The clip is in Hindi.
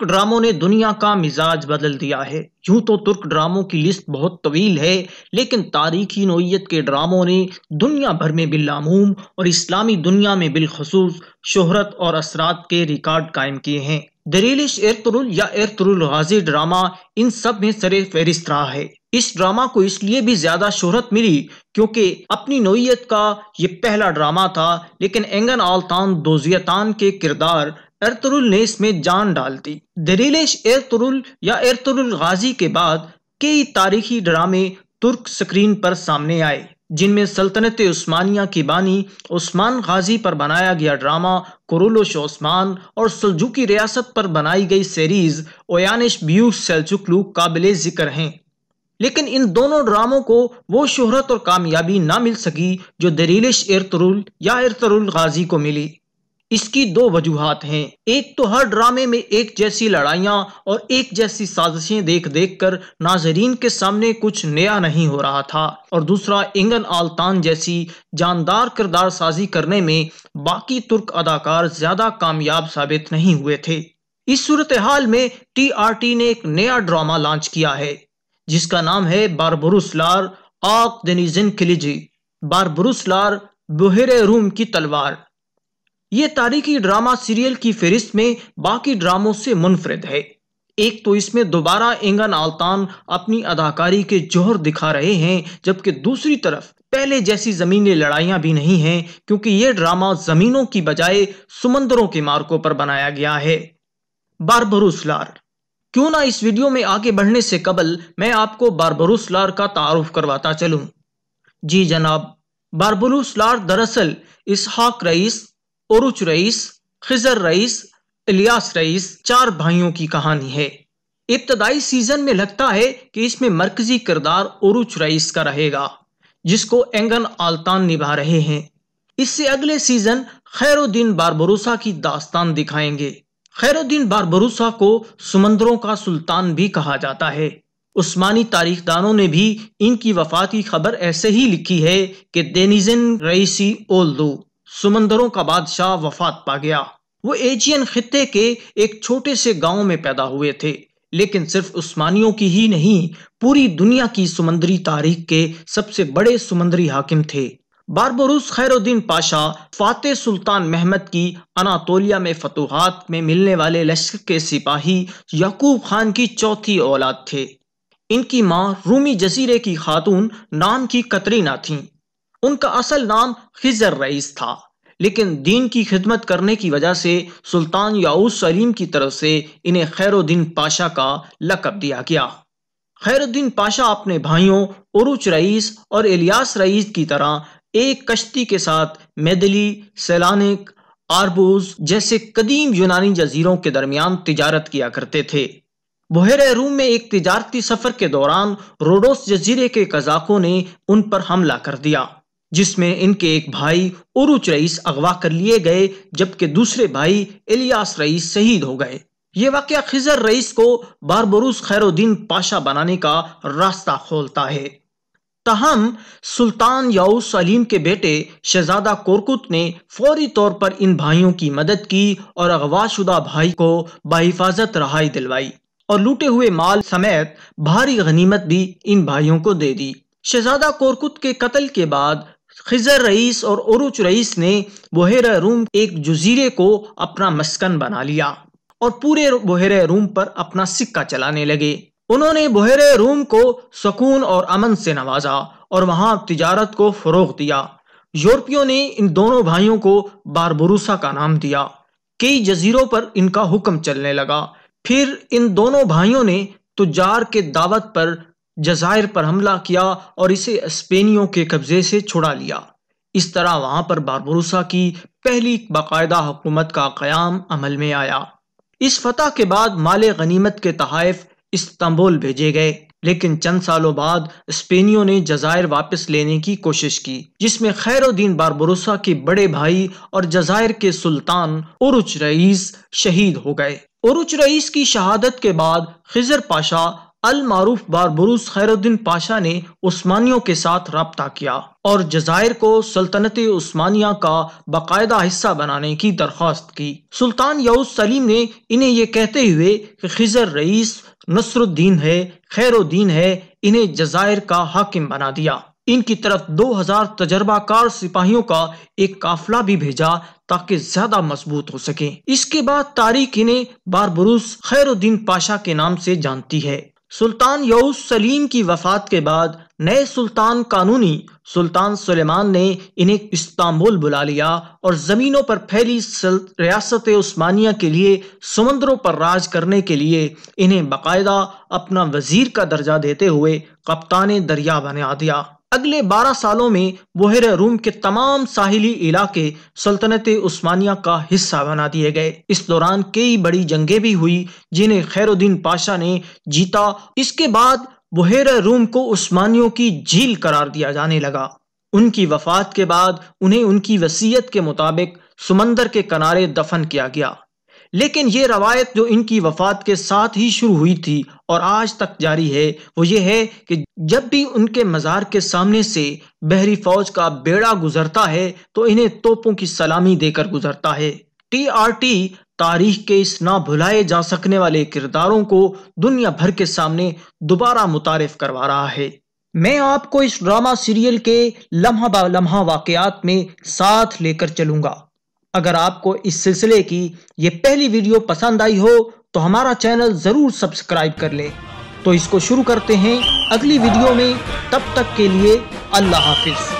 तुर्क ड्रामों ने दुनिया का मिजाज बदल दिया है यूं तो तुर्क ड्रामों की लिस्ट बहुत तवील है लेकिन तारीखी नोयत के ड्रामों ने दुनिया भर में बिलमूम और इस्लामी दुनिया में बिलखसूस शोहरत और असरात के रिकॉर्ड कायम किए हैं दरीलिश एरतरुल या एरतरुल गाजी ड्रामा इन सब में सरे फहरिस्त रहा है इस ड्रामा को इसलिए भी ज्यादा शोहरत मिली क्योंकि अपनी नोयत का ये पहला ड्रामा था लेकिन एंगन आलतान दोजियतान के किरदार एरतरुल ने इसमें जान डाल दी दरीलेश एरतरुल या एरतरुल गाजी के बाद कई तारीखी ड्रामे तुर्क स्क्रीन पर सामने आए जिनमें सल्तनत उस्मानिया की बानी उस्मान गाजी पर बनाया गया ड्रामा कुरुलश उस्मान और सलजुकी रियासत पर बनाई गई सीरीज ओयानिश ब्यू सेल्चुकलू काबिल जिक्र हैं लेकिन इन दोनों ड्रामों को वो शोहरत और कामयाबी ना मिल सकी जो दरीलिश एरतरुल या एरतरुल गाजी को मिली इसकी दो वजूहत हैं एक तो हर ड्रामे में एक जैसी लड़ाइयाँ और एक जैसी साजिशें देख देख कर नाजरीन के सामने कुछ नया नहीं हो रहा था और दूसरा इंगन आलतान जैसी जानदार किरदार साजी करने में बाकी तुर्क अदाकार ज्यादा कामयाब साबित नहीं हुए थे इस सूरत हाल में टी आर टी ने एक नया ड्रामा लॉन्च किया है जिसका नाम है बारबरुसलार आक दिन खिलिजी बारबरुसलार बुहरे रूम की तलवार ये तारीखी ड्रामा सीरियल की फेरिस्त में बाकी ड्रामों से मुनफरद है एक तो इसमें दोबारा एंगन आलतान अपनी अदाकारी के जोहर दिखा रहे हैं जबकि दूसरी तरफ पहले जैसी ज़मीनी लड़ाइयां भी नहीं हैं क्योंकि ये ड्रामा ज़मीनों की बजाय समंदरों के मार्कों पर बनाया गया है बारबरूस लार क्यों ना इस वीडियो में आगे बढ़ने से कबल मैं आपको बारबरूस लार का तारुफ करवाता चलू जी जनाब बारबरूस लार दरअसल इसहाक रईस ओरुच रईस खिजर रईस इलियास रईस चार भाइयों की कहानी है इब्तदाई सीजन में लगता है कि इसमें मरकजी किरदार ओरुच रईस का रहेगा जिसको एंगन आलतान निभा रहे हैं इससे अगले सीजन खैरुद्दीन बारबरूसा की दास्तान दिखाएंगे खैरुद्दीन बारबरूसा को समंदरों का सुल्तान भी कहा जाता है उस्मानी तारीखदानों ने भी इनकी वफाती की खबर ऐसे ही लिखी है कि देनिजन रईसी ओल्दू समंदरों का बादशाह वफात पा गया वो एजियन खत्ते के एक छोटे से गांव में पैदा हुए थे लेकिन सिर्फ उस्मानियों की ही नहीं पूरी दुनिया की समंदरी तारीख के सबसे बड़े समंदरी हाकिम थे बारबरूस खैरुद्दीन पाशा फातेह सुल्तान महमद की अनातोलिया में फतुहात में मिलने वाले लश्कर के सिपाही याकूब खान की चौथी औलाद थे इनकी माँ रूमी जजीरे की खातून नाम की कतरीना थीं उनका असल नाम खिजर रईस था लेकिन दीन की खिदमत करने की वजह से सुल्तान याऊस सलीम की तरफ से इन्हें खैरुद्दीन पाशा का लकब दिया गया खैरुद्दीन पाशा अपने भाइयों उरुच रईस और इलियास रईस की तरह एक कश्ती के साथ मेदली सैलानिक आरबूज जैसे कदीम यूनानी जजीरों के दरमियान तिजारत किया करते थे बहर रूम में एक तिजारती सफर के दौरान रोडोस जजीरे के कजाकों ने उन पर हमला कर दिया जिसमें इनके एक भाई उरुच रईस अगवा कर लिए गए जबकि दूसरे भाई इलियास रईस शहीद हो गए ये वाक्य खिजर रईस को बारबरूस खैरुद्दीन पाशा बनाने का रास्ता खोलता है तहम सुल्तान याउस सलीम के बेटे शहजादा कोरकुत ने फौरी तौर पर इन भाइयों की मदद की और अगवाशुदा भाई को बाहिफाजत रहाई दिलवाई और लूटे हुए माल समेत भारी गनीमत भी इन भाइयों को दे दी शहजादा कोरकुत के कत्ल के बाद खिजर रईस और औरूच रईस ने बहर रूम एक जजीरे को अपना मस्कन बना लिया और पूरे बहर रूम पर अपना सिक्का चलाने लगे उन्होंने बहर रूम को सुकून और अमन से नवाजा और वहां तिजारत को फरोग दिया यूरोपियों ने इन दोनों भाइयों को बारबरूसा का नाम दिया कई जजीरों पर इनका हुक्म चलने लगा फिर इन दोनों भाइयों ने तुजार के दावत पर जजायर पर हमला किया और इसे स्पेनियों के कब्जे से छुड़ा लिया इस तरह वहां पर बारबरूसा की पहली बाकायदा हुकूमत का क्याम अमल में आया इस फतह के बाद माले गनीमत के तहफ इस्तंबुल भेजे गए लेकिन चंद सालों बाद स्पेनियों ने जजायर वापस लेने की कोशिश की जिसमें खैरुद्दीन बारबरूसा के बड़े भाई और जजायर के सुल्तान उरुच रईस शहीद हो गए उरुच रईस की शहादत के बाद खिजर पाशा अल मारूफ बारबरूस खैरुद्दीन पाशा ने उस्मानियों के साथ रबता किया और जजायर को सल्तनत उस्मानिया का बाकायदा हिस्सा बनाने की दरख्वास्त की सुल्तान यऊस सलीम ने इन्हें ये कहते हुए कि खिजर रईस नसरुद्दीन है खैरुद्दीन है इन्हें जजायर का हाकिम बना दिया इनकी तरफ 2000 तजर्बाकार सिपाहियों का एक काफिला भी भेजा ताकि ज्यादा मजबूत हो सके इसके बाद तारीख इन्हें बारबरूस खैरुद्दीन पाशा के नाम से जानती है सुल्तान यऊस सलीम की वफात के बाद नए सुल्तान कानूनी सुल्तान सुलेमान ने इन्हें इस्तांबुल बुला लिया और ज़मीनों पर फैली रियासत उस्मानिया के लिए समुद्रों पर राज करने के लिए इन्हें बाकायदा अपना वजीर का दर्जा देते हुए कप्तान दरिया बना दिया अगले 12 सालों में बहर रूम के तमाम साहिली इलाके सल्तनत उस्मानिया का हिस्सा बना दिए गए इस दौरान कई बड़ी जंगें भी हुई जिन्हें खैरुद्दीन पाशा ने जीता इसके बाद बहर रूम को उस्मानियों की झील करार दिया जाने लगा उनकी वफात के बाद उन्हें उनकी वसीयत के मुताबिक समंदर के किनारे दफन किया गया लेकिन ये रवायत जो इनकी वफात के साथ ही शुरू हुई थी और आज तक जारी है वो ये है कि जब भी उनके मज़ार के सामने से बहरी फौज का बेड़ा गुजरता है तो इन्हें तोपों की सलामी देकर गुजरता है टी आर टी तारीख के इस ना भुलाए जा सकने वाले किरदारों को दुनिया भर के सामने दोबारा मुतारफ करवा रहा है मैं आपको इस ड्रामा सीरियल के लम्हा बा लम्हा वाकयात में साथ लेकर चलूंगा अगर आपको इस सिलसिले की ये पहली वीडियो पसंद आई हो तो हमारा चैनल ज़रूर सब्सक्राइब कर ले तो इसको शुरू करते हैं अगली वीडियो में तब तक के लिए अल्लाह हाफिज़